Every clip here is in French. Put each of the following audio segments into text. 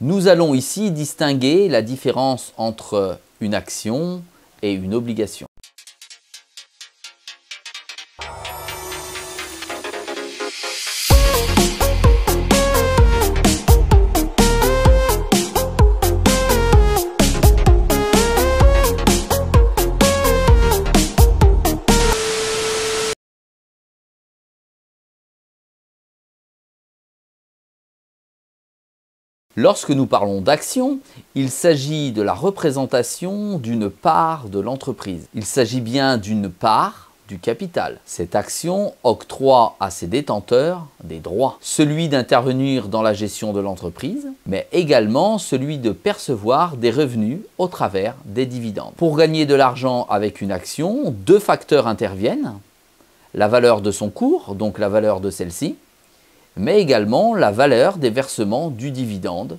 Nous allons ici distinguer la différence entre une action et une obligation. Lorsque nous parlons d'action, il s'agit de la représentation d'une part de l'entreprise. Il s'agit bien d'une part du capital. Cette action octroie à ses détenteurs des droits, celui d'intervenir dans la gestion de l'entreprise, mais également celui de percevoir des revenus au travers des dividendes. Pour gagner de l'argent avec une action, deux facteurs interviennent. La valeur de son cours, donc la valeur de celle-ci, mais également la valeur des versements du dividende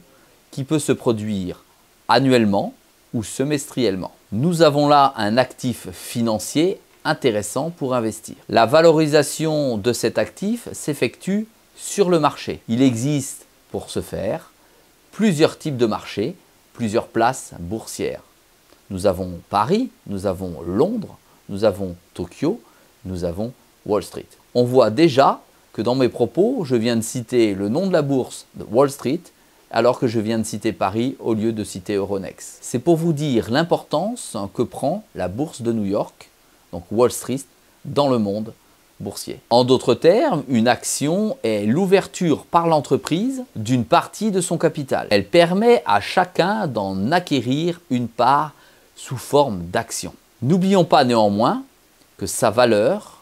qui peut se produire annuellement ou semestriellement. Nous avons là un actif financier intéressant pour investir. La valorisation de cet actif s'effectue sur le marché. Il existe pour ce faire plusieurs types de marchés, plusieurs places boursières. Nous avons Paris, nous avons Londres, nous avons Tokyo, nous avons Wall Street. On voit déjà que dans mes propos, je viens de citer le nom de la bourse de Wall Street, alors que je viens de citer Paris au lieu de citer Euronext. C'est pour vous dire l'importance que prend la bourse de New York, donc Wall Street, dans le monde boursier. En d'autres termes, une action est l'ouverture par l'entreprise d'une partie de son capital. Elle permet à chacun d'en acquérir une part sous forme d'action. N'oublions pas néanmoins que sa valeur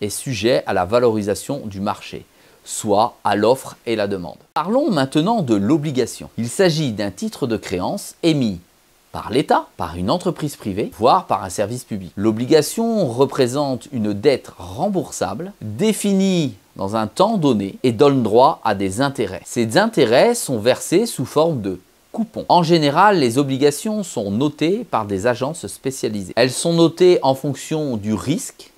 est sujet à la valorisation du marché soit à l'offre et la demande. Parlons maintenant de l'obligation. Il s'agit d'un titre de créance émis par l'État, par une entreprise privée, voire par un service public. L'obligation représente une dette remboursable définie dans un temps donné et donne droit à des intérêts. Ces intérêts sont versés sous forme de coupons. En général, les obligations sont notées par des agences spécialisées. Elles sont notées en fonction du risque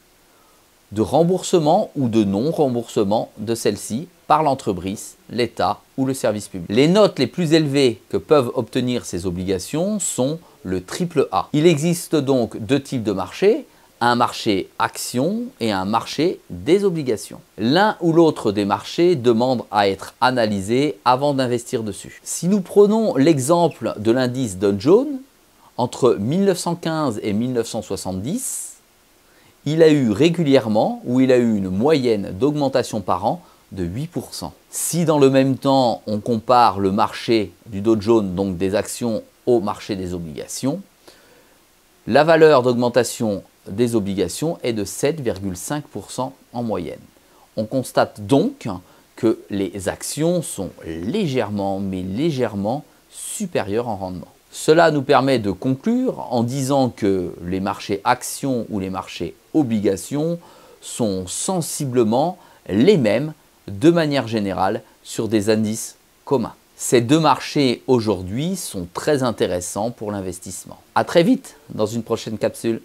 de remboursement ou de non-remboursement de celle-ci par l'entreprise, l'État ou le service public. Les notes les plus élevées que peuvent obtenir ces obligations sont le triple A. Il existe donc deux types de marchés, un marché action et un marché des obligations. L'un ou l'autre des marchés demande à être analysé avant d'investir dessus. Si nous prenons l'exemple de l'indice Dow Jones, entre 1915 et 1970, il a eu régulièrement ou il a eu une moyenne d'augmentation par an de 8%. Si dans le même temps on compare le marché du Dow Jones, donc des actions, au marché des obligations, la valeur d'augmentation des obligations est de 7,5% en moyenne. On constate donc que les actions sont légèrement, mais légèrement supérieur en rendement. Cela nous permet de conclure en disant que les marchés actions ou les marchés obligations sont sensiblement les mêmes de manière générale sur des indices communs. Ces deux marchés aujourd'hui sont très intéressants pour l'investissement. A très vite dans une prochaine capsule.